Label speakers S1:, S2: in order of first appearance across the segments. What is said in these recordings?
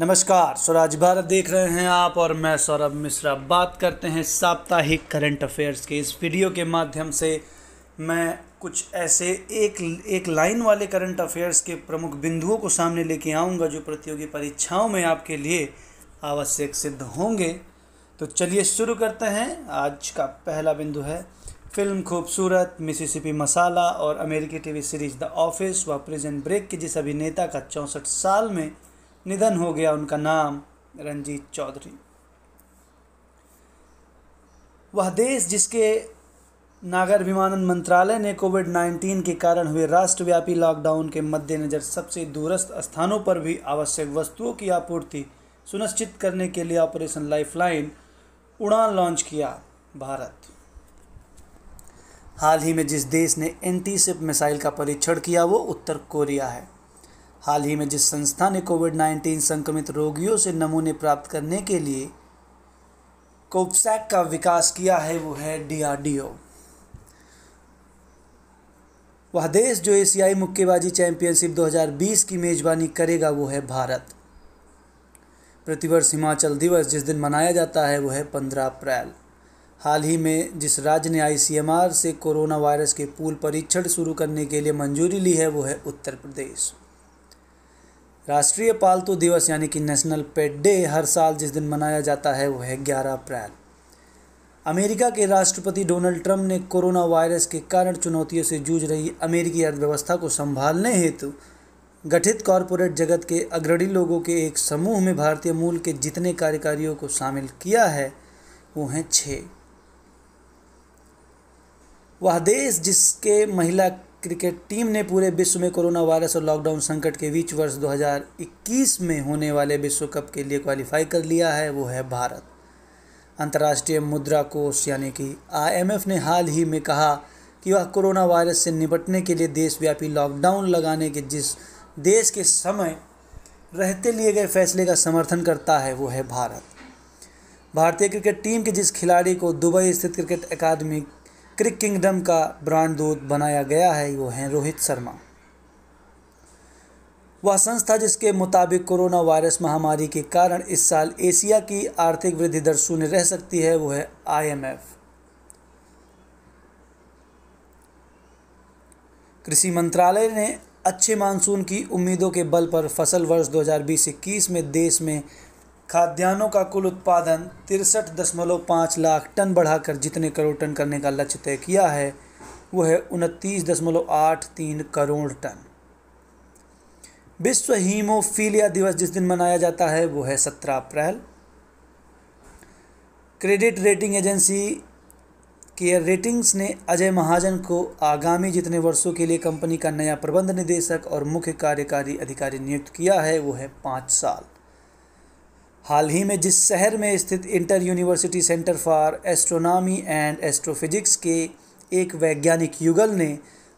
S1: नमस्कार स्वराज भारत देख रहे हैं आप और मैं सौरभ मिश्रा बात करते हैं साप्ताहिक करंट अफेयर्स के इस वीडियो के माध्यम से मैं कुछ ऐसे एक एक लाइन वाले करंट अफेयर्स के प्रमुख बिंदुओं को सामने लेके आऊँगा जो प्रतियोगी परीक्षाओं में आपके लिए आवश्यक सिद्ध होंगे तो चलिए शुरू करते हैं आज का पहला बिंदु है फिल्म खूबसूरत मिसिसिपी मसाला और अमेरिकी टीवी सीरीज़ द ऑफिस व प्रिजन ब्रेक के जिस अभिनेता का चौंसठ साल में निधन हो गया उनका नाम रंजीत चौधरी वह देश जिसके नागर विमानन मंत्रालय ने कोविड 19 के कारण हुए राष्ट्रव्यापी लॉकडाउन के मद्देनज़र सबसे दूरस्थ स्थानों पर भी आवश्यक वस्तुओं की आपूर्ति सुनिश्चित करने के लिए ऑपरेशन लाइफलाइन उड़ान लॉन्च किया भारत हाल ही में जिस देश ने एंटीसिप मिसाइल का परीक्षण किया वो उत्तर कोरिया है हाल ही में जिस संस्था ने कोविड 19 संक्रमित रोगियों से नमूने प्राप्त करने के लिए कोपसैक का विकास किया है वो है डीआरडीओ वह देश जो एशियाई मुक्केबाजी चैंपियनशिप 2020 की मेज़बानी करेगा वो है भारत प्रतिवर्ष हिमाचल दिवस जिस दिन मनाया जाता है वो है पंद्रह अप्रैल हाल ही में जिस राज्य ने आईसीएमआर से कोरोना वायरस के पूल परीक्षण शुरू करने के लिए मंजूरी ली है वो है उत्तर प्रदेश राष्ट्रीय पालतू दिवस यानी कि नेशनल पेट डे हर साल जिस दिन मनाया जाता है वह है ग्यारह अप्रैल अमेरिका के राष्ट्रपति डोनाल्ड ट्रंप ने कोरोना वायरस के कारण चुनौतियों से जूझ रही अमेरिकी अर्थव्यवस्था को संभालने हेतु गठित कॉरपोरेट जगत के अग्रणी लोगों के एक समूह में भारतीय मूल के जितने कार्यकारियों को शामिल किया है वो हैं छः वह देश जिसके महिला क्रिकेट टीम ने पूरे विश्व में कोरोना वायरस और लॉकडाउन संकट के बीच वर्ष 2021 में होने वाले विश्व कप के लिए क्वालिफाई कर लिया है वो है भारत अंतर्राष्ट्रीय मुद्रा कोष यानी कि आईएमएफ ने हाल ही में कहा कि वह कोरोना वायरस से निपटने के लिए देशव्यापी लॉकडाउन लगाने के जिस देश के समय रहते लिए गए फैसले का समर्थन करता है वो है भारत भारतीय क्रिकेट टीम के जिस खिलाड़ी को दुबई स्थित क्रिकेट अकादमी क्रिक किंगडम का ब्रांड दूत बनाया गया है वो हैं रोहित शर्मा वह संस्था जिसके मुताबिक कोरोना वायरस महामारी के कारण इस साल एशिया की आर्थिक वृद्धि दर शून्य रह सकती है वो है आईएमएफ कृषि मंत्रालय ने अच्छे मानसून की उम्मीदों के बल पर फसल वर्ष 2020-21 में देश में खाद्यान्नों का कुल उत्पादन तिरसठ दशमलव पाँच लाख टन बढ़ाकर जितने करोड़ टन करने का लक्ष्य तय किया है वह है उनतीस दशमलव आठ तीन करोड़ टन विश्व हीमोफीलिया दिवस जिस दिन मनाया जाता है वो है सत्रह April credit rating agency CARE Ratings ने अजय महाजन को आगामी जितने वर्षों के लिए कंपनी का नया प्रबंध निदेशक और मुख्य कार्यकारी अधिकारी नियुक्त किया है वो है पाँच साल हाल ही में जिस शहर में स्थित inter university centre for astronomy and astrophysics के एक वैज्ञानिक युगल ने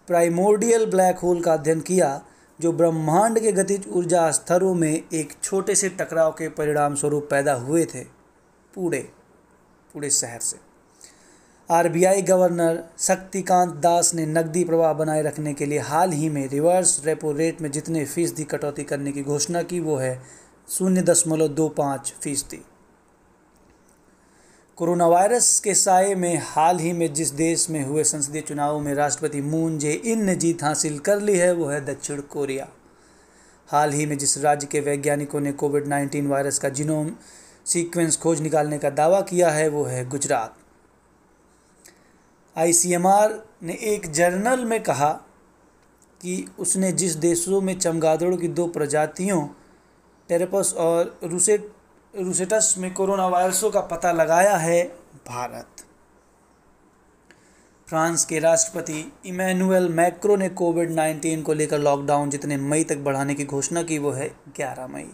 S1: प्राइमोर्डियल ब्लैक होल का अध्ययन किया जो ब्रह्मांड के गतिज ऊर्जा स्तरों में एक छोटे से टकराव के परिणाम स्वरूप पैदा हुए थे पूरे पूरे शहर से आरबीआई गवर्नर शक्तिकांत दास ने नकदी प्रवाह बनाए रखने के लिए हाल ही में रिवर्स रेपो रेट में जितने फीसदी कटौती करने की घोषणा की वो है शून्य दशमलव दो पाँच फीसदी कोरोना वायरस के साय में हाल ही में जिस देश में हुए संसदीय चुनावों में राष्ट्रपति मून जे इन ने जीत हासिल कर ली है वो है दक्षिण कोरिया हाल ही में जिस राज्य के वैज्ञानिकों ने कोविड नाइन्टीन वायरस का जीनोम सीक्वेंस खोज निकालने का दावा किया है वो है गुजरात आईसीएमआर ने एक जर्नल में कहा कि उसने जिस देशों में चमगादड़ों की दो प्रजातियों टेरेपस और रूसेट रूसेटस में कोरोना वायरसों का पता लगाया है भारत फ्रांस के राष्ट्रपति इमैनुअल मैक्रो ने कोविड नाइन्टीन को लेकर लॉकडाउन जितने मई तक बढ़ाने की घोषणा की वो है ग्यारह मई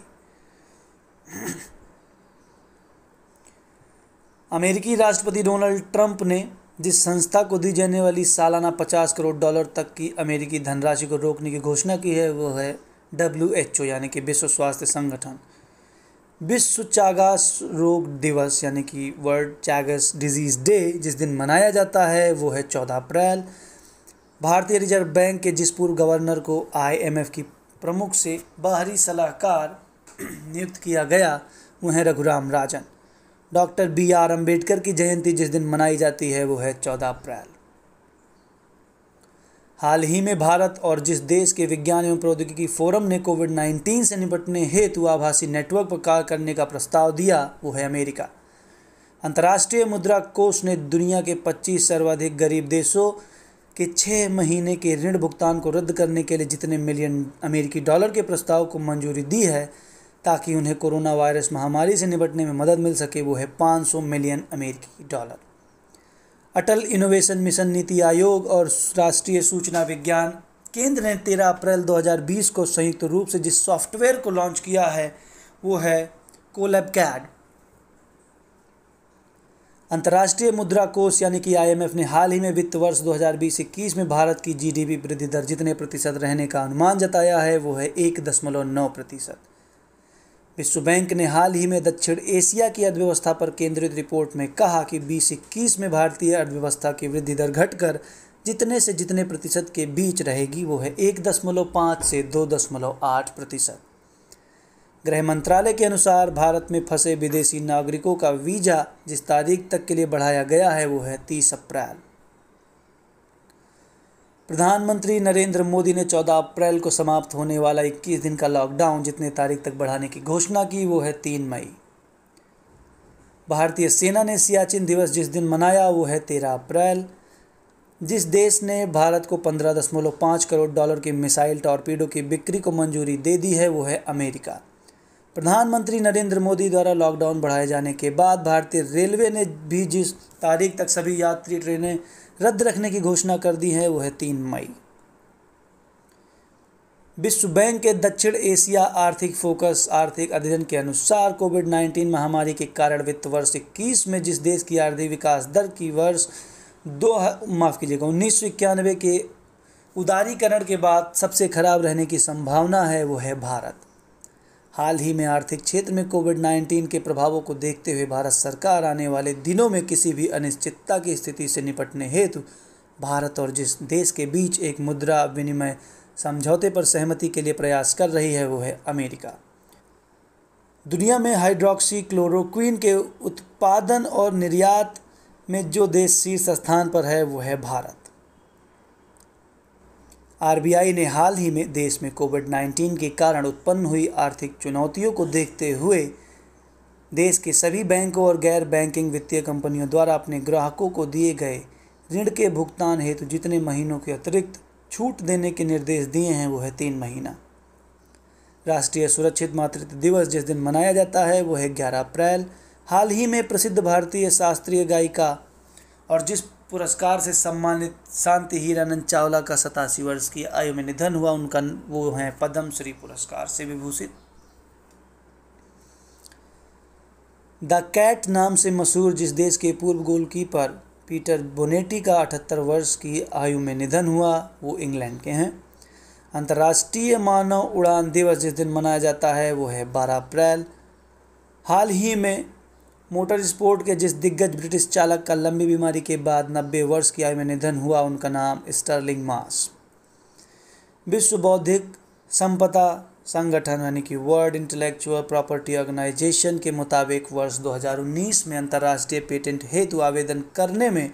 S1: अमेरिकी राष्ट्रपति डोनाल्ड ट्रंप ने जिस संस्था को दी जाने वाली सालाना पचास करोड़ डॉलर तक की अमेरिकी धनराशि को रोकने की घोषणा की है वो है डब्ल्यू एच ओ यानी कि विश्व स्वास्थ्य संगठन विश्व चागास रोग दिवस यानी कि वर्ल्ड चागस डिजीज़ डे जिस दिन मनाया जाता है वो है चौदह अप्रैल भारतीय रिजर्व बैंक के जिस पूर्व गवर्नर को आईएमएफ की प्रमुख से बाहरी सलाहकार नियुक्त किया गया वो हैं Raghuram Rajan doctor B R Ambedkar की जयंती जिस दिन मनाई जाती है वो है चौदह अप्रैल हाल ही में भारत और जिस देश के विज्ञान एवं प्रौद्योगिकी फोरम ने कोविड 19 से निपटने हेतु आभासी नेटवर्क पर कार्य करने का प्रस्ताव दिया वो है अमेरिका अंतर्राष्ट्रीय मुद्रा कोष ने दुनिया के 25 सर्वाधिक गरीब देशों के छः महीने के ऋण भुगतान को रद्द करने के लिए जितने मिलियन अमेरिकी डॉलर के प्रस्ताव को मंजूरी दी है ताकि उन्हें कोरोना वायरस महामारी से निपटने में मदद मिल सके वो है 500 मिलियन अमेरिकी डॉलर अटल इनोवेशन मिशन नीति आयोग और राष्ट्रीय सूचना विज्ञान केंद्र ने 13 अप्रैल 2020 को संयुक्त रूप से जिस सॉफ्टवेयर को लॉन्च किया है वो है कोलेब कैड अंतर्राष्ट्रीय मुद्रा कोष यानी कि आईएमएफ ने हाल ही में वित्त वर्ष 2020-21 में भारत की जीडीपी वृद्धि दर जितने प्रतिशत रहने का अनुमान जताया है वो है एक दशमलव नौ प्रतिशत विश्व बैंक ने हाल ही में दक्षिण एशिया की अर्थव्यवस्था पर केंद्रित रिपोर्ट में कहा कि बीस इक्कीस में भारतीय अर्थव्यवस्था की वृद्धि दर घटकर जितने से जितने प्रतिशत के बीच रहेगी वो है एक दशमलव पाँच से दो दशमलव आठ प्रतिशत गृह मंत्रालय के अनुसार भारत में फंसे विदेशी नागरिकों का वीज़ा जिस तारीख तक के लिए बढ़ाया गया है वो है तीस अप्रैल प्रधानमंत्री नरेंद्र मोदी ने 14 अप्रैल को समाप्त होने वाला 21 दिन का लॉकडाउन जितने तारीख तक बढ़ाने की घोषणा की वो है तीन मई भारतीय सेना ने सियाचिन दिवस जिस दिन मनाया वो है तेरह अप्रैल जिस देश ने भारत को पंद्रह दशमलव पाँच करोड़ डॉलर की मिसाइल टॉर्पीडो की बिक्री को मंजूरी दे दी है वो है अमेरिका प्रधानमंत्री नरेंद्र मोदी द्वारा लॉकडाउन बढ़ाए जाने के बाद भारतीय रेलवे ने भी जिस तारीख तक सभी यात्री ट्रेनें रद्द रखने की घोषणा कर दी है वो है तीन मई विश्व बैंक के दक्षिण एशिया आर्थिक फोकस आर्थिक अध्ययन के अनुसार कोविड 19 महामारी के कारण वित्त वर्ष इक्कीस में जिस देश की आर्थिक विकास दर की वर्ष दो माफ़ कीजिएगा उन्नीस सौ इक्यानवे के उदारीकरण के बाद सबसे खराब रहने की संभावना है वो है भारत हाल ही में आर्थिक क्षेत्र में कोविड 19 के प्रभावों को देखते हुए भारत सरकार आने वाले दिनों में किसी भी अनिश्चितता की स्थिति से निपटने हेतु भारत और जिस देश के बीच एक मुद्रा विनिमय समझौते पर सहमति के लिए प्रयास कर रही है वो है अमेरिका दुनिया में हाइड्रोक्सी क्लोरोक्वीन के उत्पादन और निर्यात में जो देश शीर्ष स्थान पर है वो है भारत आरबीआई ने हाल ही में देश में कोविड 19 के कारण उत्पन्न हुई आर्थिक चुनौतियों को देखते हुए देश के सभी बैंकों और गैर बैंकिंग वित्तीय कंपनियों द्वारा अपने ग्राहकों को दिए गए ऋण के भुगतान हेतु जितने महीनों के अतिरिक्त छूट देने के निर्देश दिए हैं वो है तीन महीना राष्ट्रीय सुरक्षित मातृत्व दिवस जिस दिन मनाया जाता है वो है ग्यारह अप्रैल हाल ही में प्रसिद्ध भारतीय शास्त्रीय गायिका और जिस पुरस्कार से सम्मानित शांति हीरानंद चावला का सतासी वर्ष की आयु में निधन हुआ उनका वो हैं पद्मश्री पुरस्कार से विभूषित द कैट नाम से मशहूर जिस देश के पूर्व गोलकीपर पीटर बोनेटी का अठहत्तर वर्ष की आयु में निधन हुआ वो इंग्लैंड के हैं अंतर्राष्ट्रीय मानव उड़ान दिवस जिस दिन मनाया जाता है वो है 12 अप्रैल हाल ही में मोटर स्पोर्ट के जिस दिग्गज ब्रिटिश चालक का लंबी बीमारी के बाद नब्बे वर्ष की आयु में निधन हुआ उनका नाम स्टर्लिंग मास विश्व बौद्धिक संपदा संगठन यानी कि वर्ल्ड इंटेलेक्चुअल प्रॉपर्टी ऑर्गेनाइजेशन के मुताबिक वर्ष 2019 में अंतर्राष्ट्रीय पेटेंट हेतु आवेदन करने में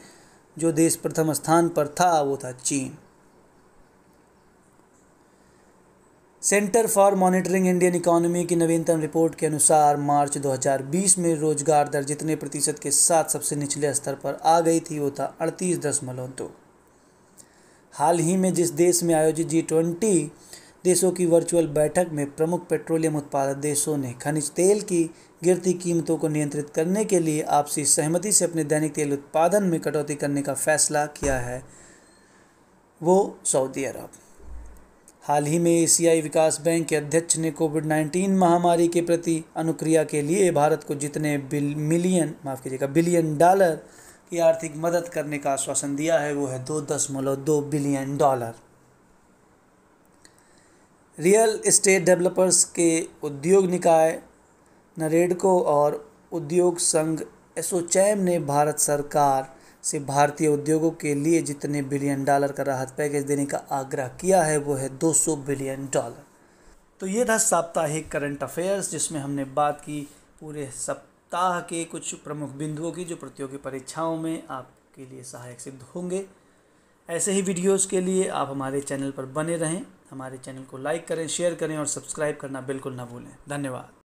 S1: जो देश प्रथम स्थान पर था वो था चीन centre for monitoring Indian economy की नवीनतम रिपोर्ट के अनुसार मार्च 2020 में रोजगार दर जितने प्रतिशत के साथ सबसे निचले स्तर पर आ गई थी वो था अड़तीस दशमलव दो हाल ही में जिस देश में आयोजित जी ट्वेंटी देशों की वर्चुअल बैठक में प्रमुख पेट्रोलियम उत्पादक देशों ने खनिज तेल की गिरती कीमतों को नियंत्रित करने के लिए आपसी सहमति से अपने दैनिक तेल उत्पादन में कटौती करने का फैसला किया है वो सऊदी अरब हाल ही में एशियाई विकास बैंक के अध्यक्ष ने कोविड 19 महामारी के प्रति अनुक्रिया के लिए भारत को जितने बिल मिलियन माफ़ कीजिएगा बिलियन डॉलर की आर्थिक मदद करने का आश्वासन दिया है वो है दो दशमलव दो billion dollar real estate developers के उद्योग निकाय नरेडको और उद्योग संघ एसोचैम ने भारत सरकार से भारतीय उद्योगों के लिए जितने बिलियन डॉलर का राहत पैकेज देने का आग्रह किया है वो है 200 बिलियन डॉलर तो ये था साप्ताहिक करंट अफेयर्स जिसमें हमने बात की पूरे सप्ताह के कुछ प्रमुख बिंदुओं की जो प्रतियोगी परीक्षाओं में आपके लिए सहायक सिद्ध होंगे ऐसे ही वीडियोस के लिए आप हमारे चैनल पर बने रहें हमारे चैनल को लाइक करें शेयर करें और सब्सक्राइब करना बिल्कुल ना भूलें धन्यवाद